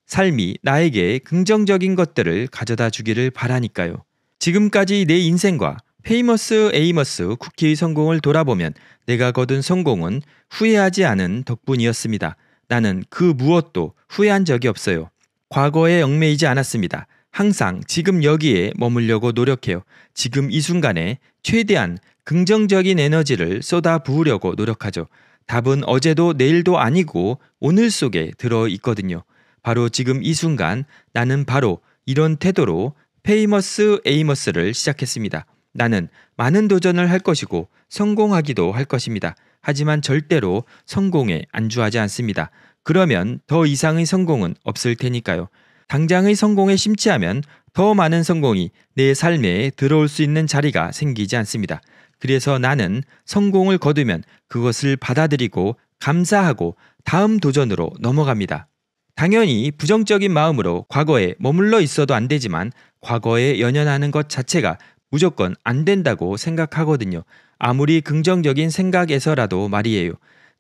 삶이 나에게 긍정적인 것들을 가져다 주기를 바라니까요. 지금까지 내 인생과 페이머스 에이머스 쿠키의 성공을 돌아보면 내가 거둔 성공은 후회하지 않은 덕분이었습니다. 나는 그 무엇도 후회한 적이 없어요. 과거에 얽매이지 않았습니다. 항상 지금 여기에 머물려고 노력해요. 지금 이 순간에 최대한 긍정적인 에너지를 쏟아 부으려고 노력하죠. 답은 어제도 내일도 아니고 오늘 속에 들어 있거든요. 바로 지금 이 순간 나는 바로 이런 태도로 페이머스 에이머스를 시작했습니다. 나는 많은 도전을 할 것이고 성공하기도 할 것입니다. 하지만 절대로 성공에 안주하지 않습니다. 그러면 더 이상의 성공은 없을 테니까요. 당장의 성공에 심취하면 더 많은 성공이 내 삶에 들어올 수 있는 자리가 생기지 않습니다. 그래서 나는 성공을 거두면 그것을 받아들이고 감사하고 다음 도전으로 넘어갑니다. 당연히 부정적인 마음으로 과거에 머물러 있어도 안 되지만 과거에 연연하는 것 자체가 무조건 안 된다고 생각하거든요. 아무리 긍정적인 생각에서라도 말이에요.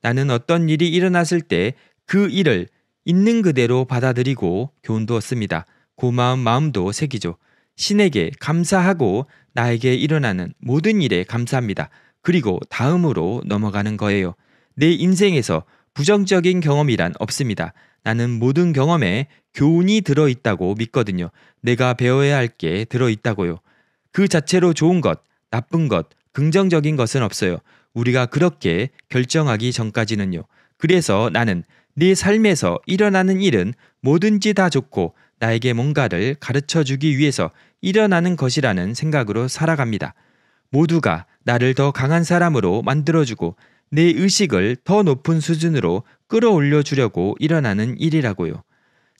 나는 어떤 일이 일어났을 때 그 일을 있는 그대로 받아들이고 교훈도 얻습니다. 고마운 마음도 새기죠. 신에게 감사하고 나에게 일어나는 모든 일에 감사합니다. 그리고 다음으로 넘어가는 거예요. 내 인생에서 부정적인 경험이란 없습니다. 나는 모든 경험에 교훈이 들어있다고 믿거든요. 내가 배워야 할 게 들어있다고요. 그 자체로 좋은 것, 나쁜 것, 긍정적인 것은 없어요. 우리가 그렇게 결정하기 전까지는요. 그래서 나는 네 삶에서 일어나는 일은 뭐든지 다 좋고 나에게 뭔가를 가르쳐 주기 위해서 일어나는 것이라는 생각으로 살아갑니다. 모두가 나를 더 강한 사람으로 만들어주고 내 의식을 더 높은 수준으로 끌어올려 주려고 일어나는 일이라고요.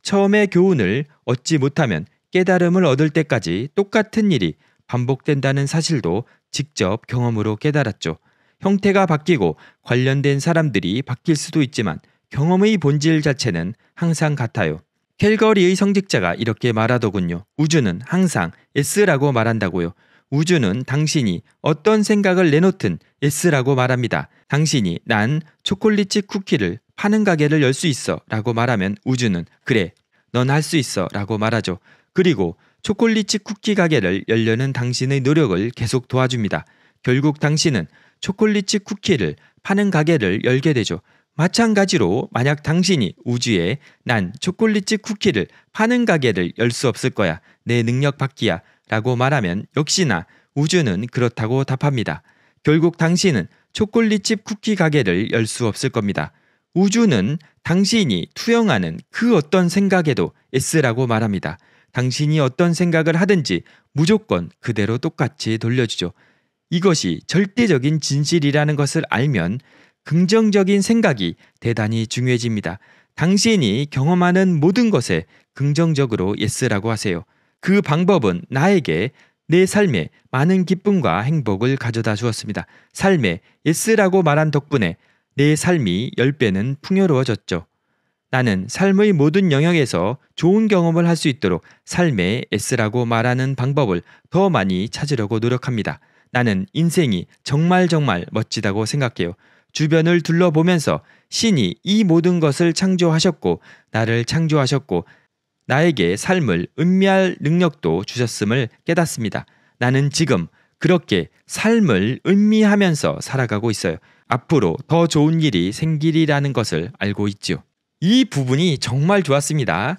처음에 교훈을 얻지 못하면 깨달음을 얻을 때까지 똑같은 일이 반복된다는 사실도 직접 경험으로 깨달았죠. 형태가 바뀌고 관련된 사람들이 바뀔 수도 있지만 경험의 본질 자체는 항상 같아요. 캘거리의 성직자가 이렇게 말하더군요. 우주는 항상 S라고 말한다고요. 우주는 당신이 어떤 생각을 내놓든 S라고 말합니다. 당신이 난 초콜릿집 쿠키를 파는 가게를 열 수 있어 라고 말하면 우주는 그래, 넌 할 수 있어 라고 말하죠. 그리고 초콜릿집 쿠키 가게를 열려는 당신의 노력을 계속 도와줍니다. 결국 당신은 초콜릿집 쿠키를 파는 가게를 열게 되죠. 마찬가지로 만약 당신이 우주에 난 초콜릿집 쿠키를 파는 가게를 열 수 없을 거야. 내 능력 밖이야. 라고 말하면 역시나 우주는 그렇다고 답합니다. 결국 당신은 초콜릿집 쿠키 가게를 열 수 없을 겁니다. 우주는 당신이 투영하는 그 어떤 생각에도 S라고 말합니다. 당신이 어떤 생각을 하든지 무조건 그대로 똑같이 돌려주죠. 이것이 절대적인 진실이라는 것을 알면 긍정적인 생각이 대단히 중요해집니다. 당신이 경험하는 모든 것에 긍정적으로 예스라고 하세요. 그 방법은 나에게 내 삶에 많은 기쁨과 행복을 가져다 주었습니다. 삶에 예스라고 말한 덕분에 내 삶이 10배는 풍요로워졌죠. 나는 삶의 모든 영역에서 좋은 경험을 할 수 있도록 삶에 예스라고 말하는 방법을 더 많이 찾으려고 노력합니다. 나는 인생이 정말 정말 멋지다고 생각해요. 주변을 둘러보면서 신이 이 모든 것을 창조하셨고 나를 창조하셨고 나에게 삶을 음미할 능력도 주셨음을 깨닫습니다. 나는 지금 그렇게 삶을 음미하면서 살아가고 있어요. 앞으로 더 좋은 일이 생기리라는 것을 알고 있지요. 이 부분이 정말 좋았습니다.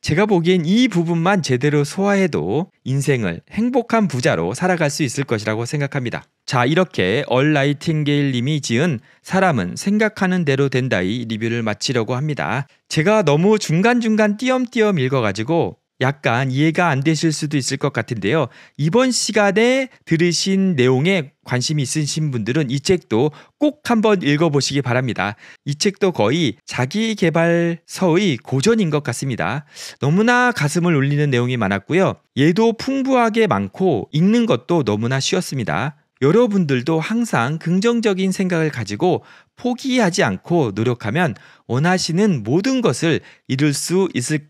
제가 보기엔 이 부분만 제대로 소화해도 인생을 행복한 부자로 살아갈 수 있을 것이라고 생각합니다. 자, 이렇게 얼라이팅게일 님이 지은 사람은 생각하는 대로 된다이 리뷰를 마치려고 합니다. 제가 너무 중간중간 띄엄띄엄 읽어가지고 약간 이해가 안 되실 수도 있을 것 같은데요. 이번 시간에 들으신 내용에 관심이 있으신 분들은 이 책도 꼭 한번 읽어보시기 바랍니다. 이 책도 거의 자기개발서의 고전인 것 같습니다. 너무나 가슴을 울리는 내용이 많았고요. 얘도 풍부하게 많고 읽는 것도 너무나 쉬웠습니다. 여러분들도 항상 긍정적인 생각을 가지고 포기하지 않고 노력하면 원하시는 모든 것을 이룰 수 있을